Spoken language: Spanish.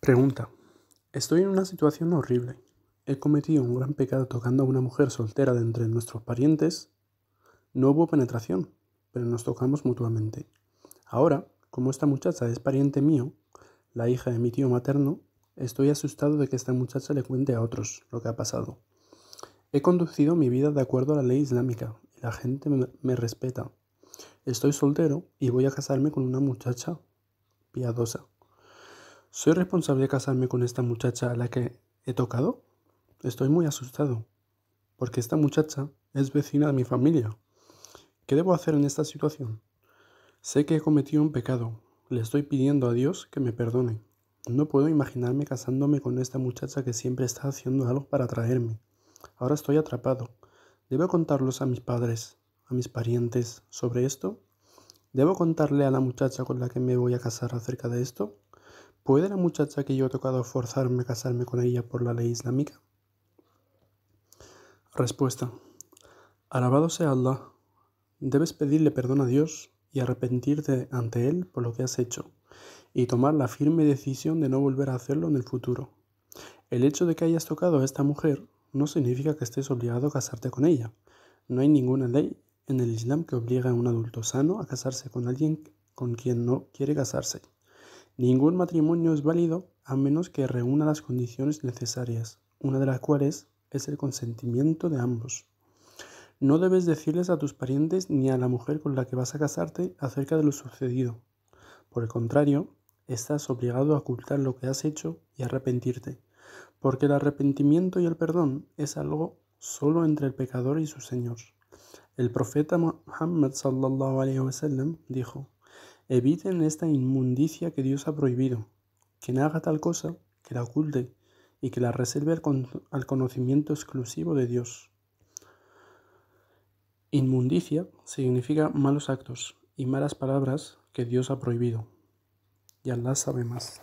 Pregunta. Estoy en una situación horrible. He cometido un gran pecado tocando a una mujer soltera de entre nuestros parientes. No hubo penetración, pero nos tocamos mutuamente. Ahora, como esta muchacha es pariente mío, la hija de mi tío materno, estoy asustado de que esta muchacha le cuente a otros lo que ha pasado. He conducido mi vida de acuerdo a la ley islámica y la gente me, respeta. Estoy soltero y voy a casarme con una muchacha piadosa. ¿Soy responsable de casarme con esta muchacha a la que he tocado? Estoy muy asustado, porque esta muchacha es vecina de mi familia. ¿Qué debo hacer en esta situación? Sé que he cometido un pecado. Le estoy pidiendo a Dios que me perdone. No puedo imaginarme casándome con esta muchacha que siempre está haciendo algo para atraerme. Ahora estoy atrapado. ¿Debo contarlos a mis padres, a mis parientes sobre esto? ¿Debo contarle a la muchacha con la que me voy a casar acerca de esto? ¿Puede la muchacha que yo he tocado forzarme a casarme con ella por la ley islámica? Respuesta. Alabado sea Allah. Debes pedirle perdón a Dios y arrepentirte ante Él por lo que has hecho, y tomar la firme decisión de no volver a hacerlo en el futuro. El hecho de que hayas tocado a esta mujer no significa que estés obligado a casarte con ella. No hay ninguna ley en el Islam que obligue a un adulto sano a casarse con alguien con quien no quiere casarse. Ningún matrimonio es válido a menos que reúna las condiciones necesarias, una de las cuales es el consentimiento de ambos. No debes decirles a tus parientes ni a la mujer con la que vas a casarte acerca de lo sucedido. Por el contrario, estás obligado a ocultar lo que has hecho y arrepentirte, porque el arrepentimiento y el perdón es algo solo entre el pecador y su Señor. El profeta Muhammad sallallahu dijo: Eviten esta inmundicia que Dios ha prohibido. Quien haga tal cosa, que la oculte y que la reserve al, conocimiento exclusivo de Dios. Inmundicia significa malos actos y malas palabras que Dios ha prohibido. Ya Allah sabe más.